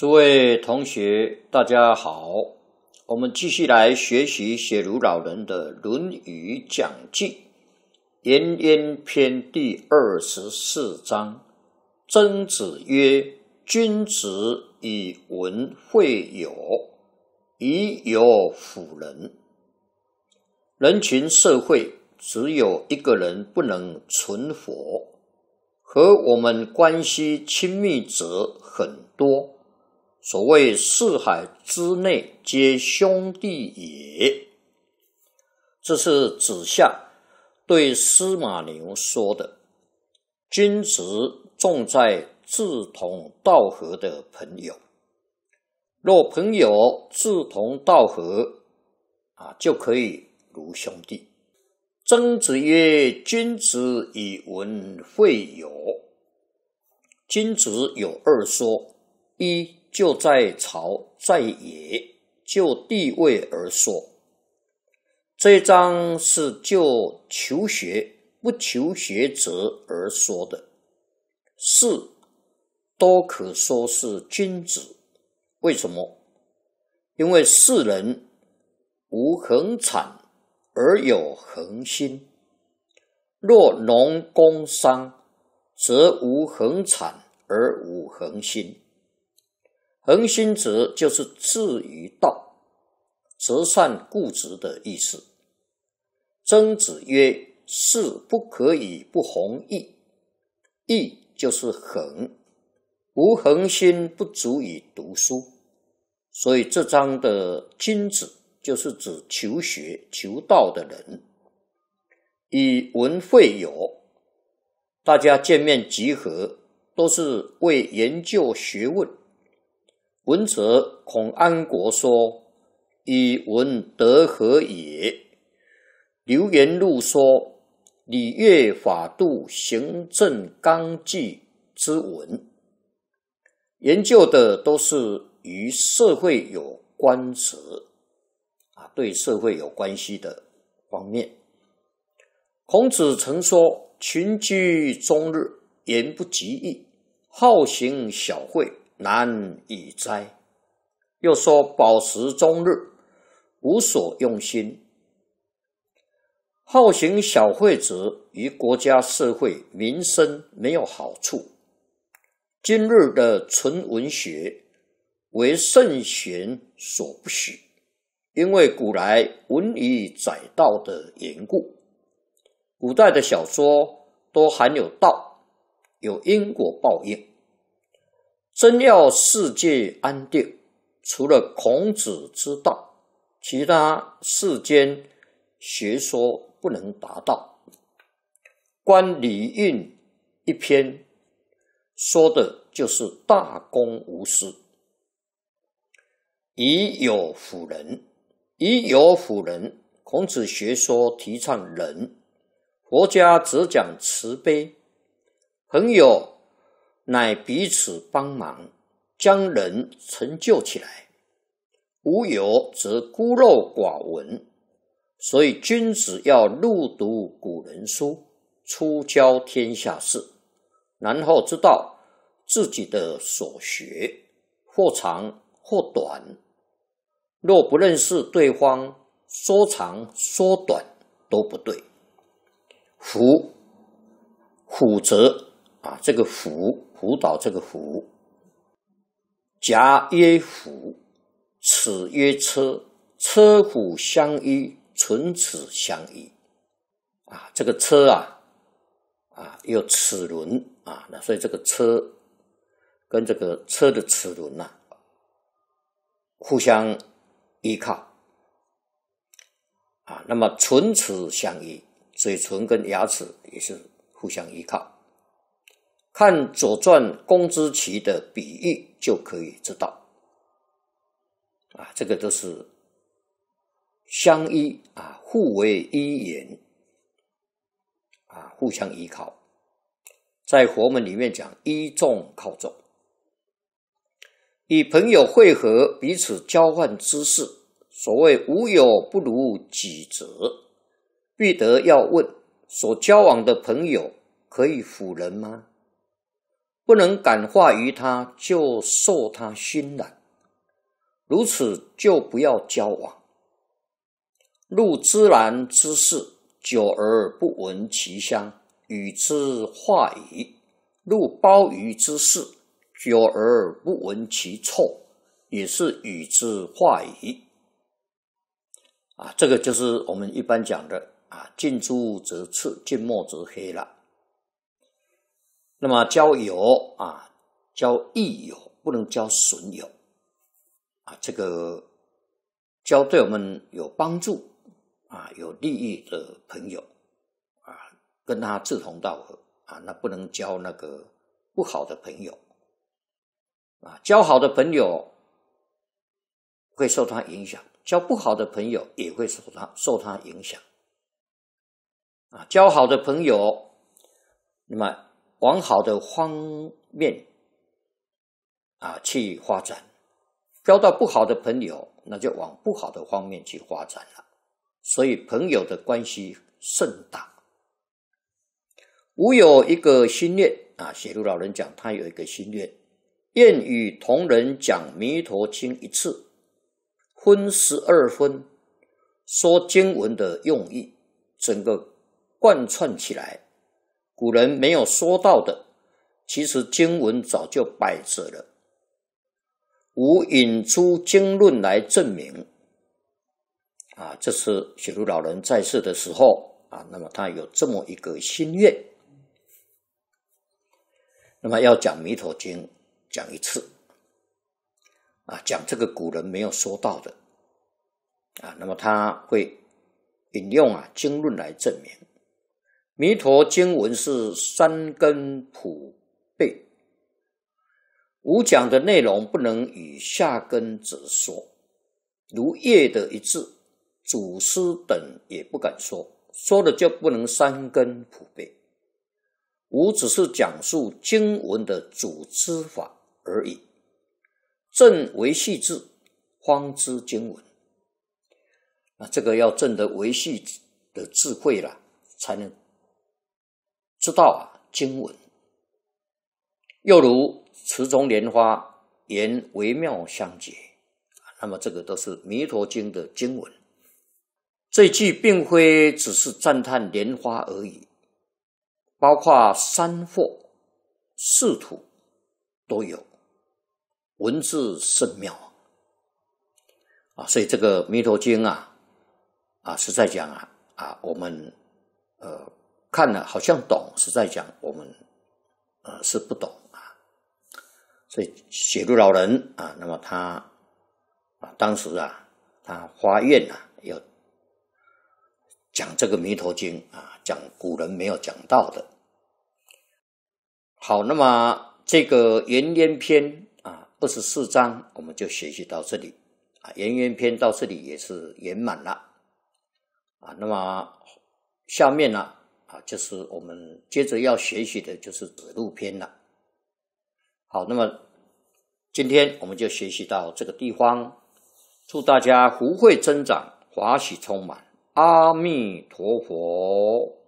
诸位同学，大家好！我们继续来学习写如老人的《论语讲记》，颜渊篇第二十四章。曾子曰：“君子以文会友，以友辅仁。”人群社会只有一个人不能存活，和我们关系亲密者很多。所谓四海之内皆兄弟也，这是子夏对司马牛说的。君子重在志同道合的朋友，若朋友志同道合，啊，就可以如兄弟。曾子曰：“君子以文会友。”君子有二说：一。就在朝在野，就地位而说，这一章是就求学不求学者而说的。士都可说是君子，为什么？因为世人无恒产而有恒心，若农工商，则无恒产而无恒心。恒心则就是志于道，执善固执的意思。曾子曰：“事不可以不弘毅，毅就是恒。无恒心，不足以读书。所以，这章的君子就是指求学、求道的人。以文会友，大家见面集合，都是为研究学问。”文哲，孔安国说：“以文德何也？”刘言禄说：“礼乐法度，行政纲纪之文，研究的都是与社会有关系，啊，对社会有关系的方面。”孔子曾说：“群居终日，言不及义，好行小惠。”难以哉！又说饱食终日，无所用心，好行小惠者，于国家社会民生没有好处。今日的纯文学为圣贤所不许，因为古来文以载道的缘故。古代的小说都含有道，有因果报应。真要世界安定，除了孔子之道，其他世间学说不能达到。《观礼运》一篇说的就是大公无私，以有辅仁，以有辅仁。孔子学说提倡仁，佛家只讲慈悲，很有。乃彼此帮忙，将人成就起来。无有则孤陋寡闻，所以君子要入读古人书，出教天下事，然后知道自己的所学或长或短。若不认识对方，说长说短都不对。福。否则啊，这个夫。虎岛这个虎，甲曰虎，齿曰车，车虎相依，唇齿相依。啊，这个车啊，啊有齿轮啊，那所以这个车跟这个车的齿轮呐，互相依靠。啊，那么唇齿相依，嘴唇跟牙齿也是互相依靠。看《左传》公之奇的比喻就可以知道，啊，这个都是相依啊，互为依引，啊，互相依靠。在佛门里面讲依众靠众，与朋友会合，彼此交换知识。所谓“无友不如己者”，必得要问所交往的朋友可以辅人吗？不能感化于他，就受他熏染，如此就不要交往。入芝兰之室，久而不闻其香，与之化矣；入鲍鱼之室，久而不闻其臭，也是与之化矣。啊，这个就是我们一般讲的啊，近朱则赤，近墨则黑了。那么交友啊，交益友不能交损友啊。这个交对我们有帮助啊、有利益的朋友啊，跟他志同道合啊，那不能交那个不好的朋友啊。交好的朋友会受他影响，交不好的朋友也会受他受他影响啊。交好的朋友，那么。往好的方面啊去发展，交到不好的朋友，那就往不好的方面去发展了。所以，朋友的关系甚大。我有一个心念啊，写录老人讲，他有一个心念，愿与同人讲弥陀经一次，分十二分，说经文的用意，整个贯穿起来。古人没有说到的，其实经文早就摆着了。无引出经论来证明。啊，这是雪庐老人在世的时候啊，那么他有这么一个心愿，那么要讲《弥陀经》讲一次。啊，讲这个古人没有说到的，啊，那么他会引用啊经论来证明。弥陀经文是三根普被，五讲的内容不能与下根子说，如业的一字，祖师等也不敢说，说了就不能三根普被。吾只是讲述经文的组织法而已，正为系字，方知经文。那这个要正的维系的智慧了，才能。知道啊，经文又如池中莲花，言微妙相结，那么这个都是《弥陀经》的经文。这句并非只是赞叹莲花而已，包括山河、四土都有，文字甚妙啊，所以这个《弥陀经》啊，啊，实在讲啊，啊，我们呃。看了好像懂，实在讲我们啊是不懂啊。所以写入老人啊，那么他啊当时啊他发愿啊要讲这个《弥陀经》啊，讲古人没有讲到的。好，那么这个《圆圆篇》啊二十四章，我们就学习到这里啊，《圆圆篇》到这里也是圆满了啊。那么下面呢？就是我们接着要学习的就是指路篇了。好，那么今天我们就学习到这个地方。祝大家福慧增长，华喜充满，阿弥陀佛。